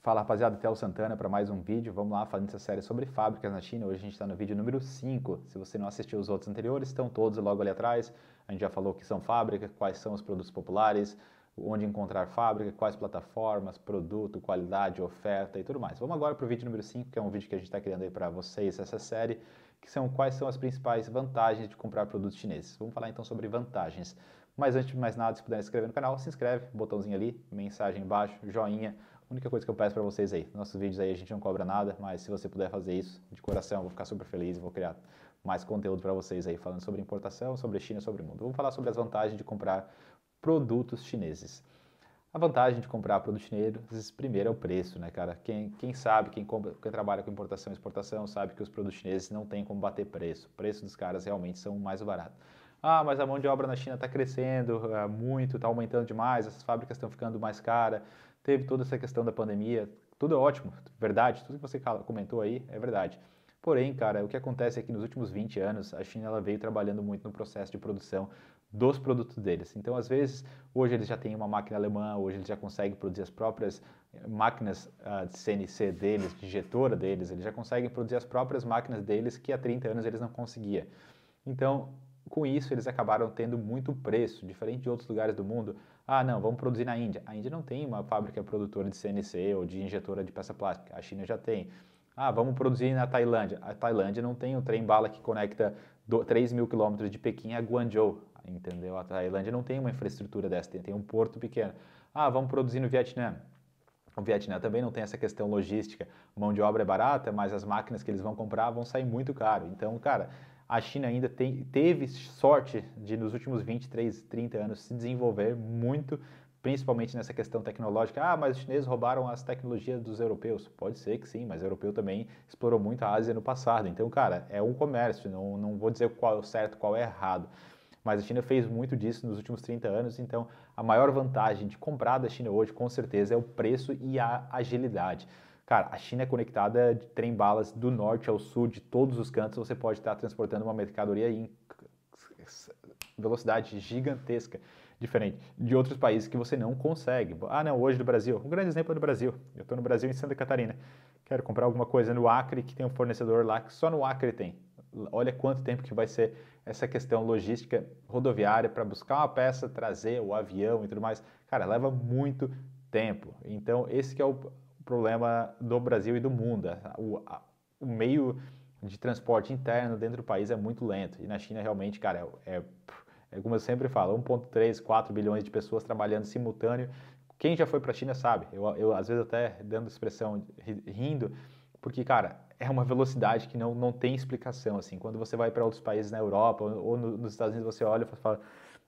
Fala rapaziada, Theo Santana para mais um vídeo. Vamos lá, fazendo essa série sobre fábricas na China. Hoje a gente está no vídeo número 5. Se você não assistiu os outros anteriores, estão todos logo ali atrás. A gente já falou que são fábricas, quais são os produtos populares, onde encontrar fábrica, quais plataformas, produto, qualidade, oferta e tudo mais. Vamos agora para o vídeo número 5, que é um vídeo que a gente está criando aí para vocês essa série, que são quais são as principais vantagens de comprar produtos chineses. Vamos falar então sobre vantagens. Mas antes de mais nada, se puder se inscrever no canal, se inscreve, botãozinho ali, mensagem embaixo, joinha, a única coisa que eu peço para vocês aí, nossos vídeos aí a gente não cobra nada, mas se você puder fazer isso de coração, eu vou ficar super feliz e vou criar mais conteúdo para vocês aí falando sobre importação, sobre China, sobre o mundo. Vou falar sobre as vantagens de comprar produtos chineses. A vantagem de comprar produtos chineses, primeiro, é o preço, né, cara? Quem, quem sabe, quem, compra, quem trabalha com importação e exportação, sabe que os produtos chineses não tem como bater preço. O preço dos caras realmente são mais baratos. Ah, mas a mão de obra na China está crescendo é, muito, está aumentando demais, essas fábricas estão ficando mais caras, teve toda essa questão da pandemia, tudo é ótimo, verdade, tudo que você comentou aí é verdade. Porém, cara, o que acontece é que nos últimos 20 anos a China ela veio trabalhando muito no processo de produção dos produtos deles. Então, às vezes, hoje eles já têm uma máquina alemã, hoje eles já conseguem produzir as próprias máquinas uh, de CNC deles, de injetora deles, eles já conseguem produzir as próprias máquinas deles que há 30 anos eles não conseguiam. Então, com isso, eles acabaram tendo muito preço, diferente de outros lugares do mundo. Ah, não, vamos produzir na Índia. A Índia não tem uma fábrica produtora de CNC ou de injetora de peça plástica. A China já tem. Ah, vamos produzir na Tailândia. A Tailândia não tem o um trem-bala que conecta 3 mil quilômetros de Pequim a Guangzhou, entendeu? A Tailândia não tem uma infraestrutura dessa, tem, tem um porto pequeno. Ah, vamos produzir no Vietnã. O Vietnã também não tem essa questão logística. Mão de obra é barata, mas as máquinas que eles vão comprar vão sair muito caro. Então, cara, a China ainda tem, teve sorte de, nos últimos 23, 30 anos, se desenvolver muito, principalmente nessa questão tecnológica. Ah, mas os chineses roubaram as tecnologias dos europeus. Pode ser que sim, mas o europeu também explorou muito a Ásia no passado. Então, cara, é um comércio, não, não vou dizer qual é o certo, qual é errado. Mas a China fez muito disso nos últimos 30 anos, então a maior vantagem de comprar da China hoje, com certeza, é o preço e a agilidade. Cara, a China é conectada de trem-balas do norte ao sul, de todos os cantos. Você pode estar transportando uma mercadoria em velocidade gigantesca, diferente de outros países que você não consegue. Ah, não, hoje do Brasil. Um grande exemplo é do Brasil. Eu estou no Brasil, em Santa Catarina. Quero comprar alguma coisa no Acre, que tem um fornecedor lá que só no Acre tem. Olha quanto tempo que vai ser essa questão logística rodoviária para buscar uma peça, trazer o avião e tudo mais. Cara, leva muito tempo. Então, esse que é o problema do Brasil e do mundo. O, a, o meio de transporte interno dentro do país é muito lento. E na China, realmente, cara, é, é, é como eu sempre falo, 1,3, 4 bilhões de pessoas trabalhando simultâneo. Quem já foi para a China sabe. Eu, eu, às vezes, até dando expressão rindo, porque, cara, é uma velocidade que não, não tem explicação, assim. Quando você vai para outros países na Europa ou, ou, nos Estados Unidos, você olha e fala,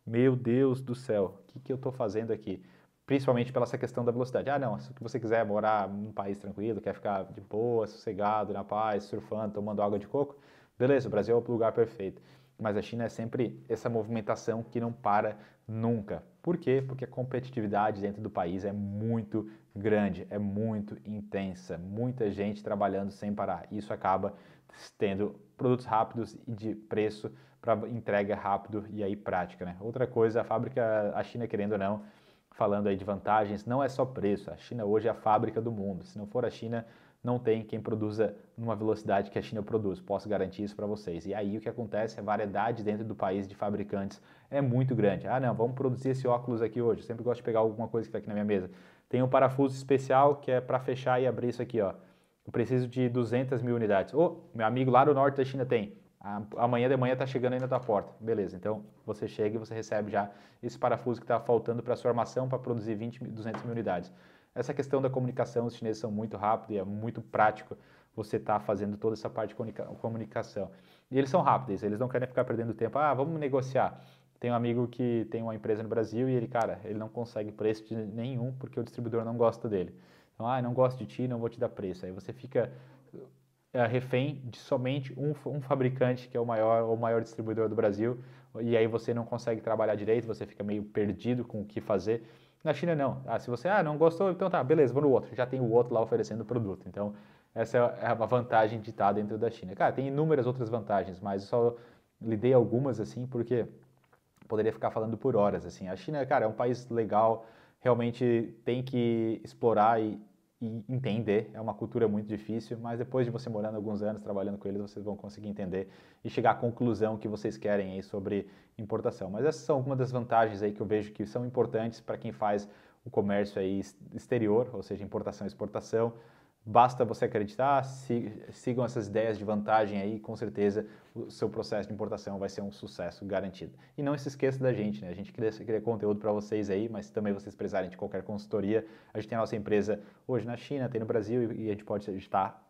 meu Deus do céu, o que, que eu estou fazendo aqui? principalmente pela essa questão da velocidade. Ah, não, se você quiser é morar num país tranquilo, quer ficar de boa, sossegado, na paz, surfando, tomando água de coco, beleza, o Brasil é o lugar perfeito. Mas a China é sempre essa movimentação que não para nunca. Por quê? Porque a competitividade dentro do país é muito grande, é muito intensa, muita gente trabalhando sem parar. Isso acaba tendo produtos rápidos e de preço para entrega rápido e aí prática, né? Outra coisa, a fábrica, a China querendo ou não, falando aí de vantagens, não é só preço. A China hoje é a fábrica do mundo. Se não for a China, não tem quem produza numa velocidade que a China produz. Posso garantir isso para vocês. E aí o que acontece? É a variedade dentro do país de fabricantes é muito grande. Ah, não, vamos produzir esse óculos aqui hoje. Eu sempre gosto de pegar alguma coisa que está aqui na minha mesa. Tem um parafuso especial que é para fechar e abrir isso aqui, ó. Eu preciso de 200 mil unidades. Ô, oh, meu amigo lá do norte da China tem. Amanhã de manhã está chegando ainda na tua porta. Beleza, então você chega e você recebe já esse parafuso que está faltando para a sua armação para produzir 20, 200 mil unidades. Essa questão da comunicação, os chineses são muito rápidos e é muito prático você estar tá fazendo toda essa parte de comunicação. E eles são rápidos, eles não querem ficar perdendo tempo. Ah, vamos negociar. Tem um amigo que tem uma empresa no Brasil e ele, cara, ele não consegue preço de nenhum porque o distribuidor não gosta dele. Então, ah, não gosto de ti, não vou te dar preço. Aí você fica é, refém de somente um, um fabricante, que é o maior ou maior distribuidor do Brasil, e aí você não consegue trabalhar direito, você fica meio perdido com o que fazer. Na China não. Ah, se você ah, não gostou, então tá, beleza, vou no outro. Já tem o outro lá oferecendo o produto. Então, essa é, é a vantagem de estar dentro da China. Cara, tem inúmeras outras vantagens, mas eu só lidei algumas assim porque poderia ficar falando por horas assim. A China, cara, é um país legal, realmente tem que explorar e e entender. É uma cultura muito difícil, mas depois de você morando alguns anos, trabalhando com eles, vocês vão conseguir entender e chegar à conclusão que vocês querem aí sobre importação. Mas essas são algumas das vantagens aí que eu vejo que são importantes para quem faz o comércio aí exterior, ou seja, importação e exportação. Basta você acreditar, sigam essas ideias de vantagem aí, com certeza o seu processo de importação vai ser um sucesso garantido. E não se esqueça da gente, né? A gente queria, cria conteúdo para vocês aí, mas também vocês precisarem de qualquer consultoria. A gente tem a nossa empresa hoje na China, tem no Brasil e, e a gente pode estar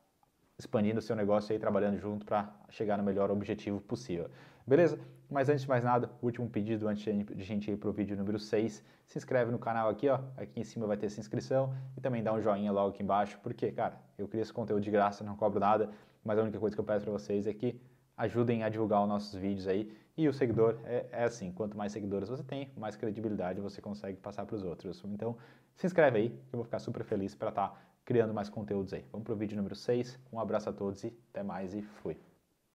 expandindo o seu negócio e trabalhando junto para chegar no melhor objetivo possível. Beleza? Mas antes de mais nada, último pedido antes de a gente ir para o vídeo número 6, se inscreve no canal aqui, ó, aqui em cima vai ter essa inscrição e também dá um joinha logo aqui embaixo, porque, cara, eu crio esse conteúdo de graça, não cobro nada, mas a única coisa que eu peço para vocês é que ajudem a divulgar os nossos vídeos aí e o seguidor é, é assim, quanto mais seguidores você tem, mais credibilidade você consegue passar para os outros. Então, se inscreve aí, que eu vou ficar super feliz para estar tá criando mais conteúdos aí. Vamos para o vídeo número 6. Um abraço a todos e até mais e fui!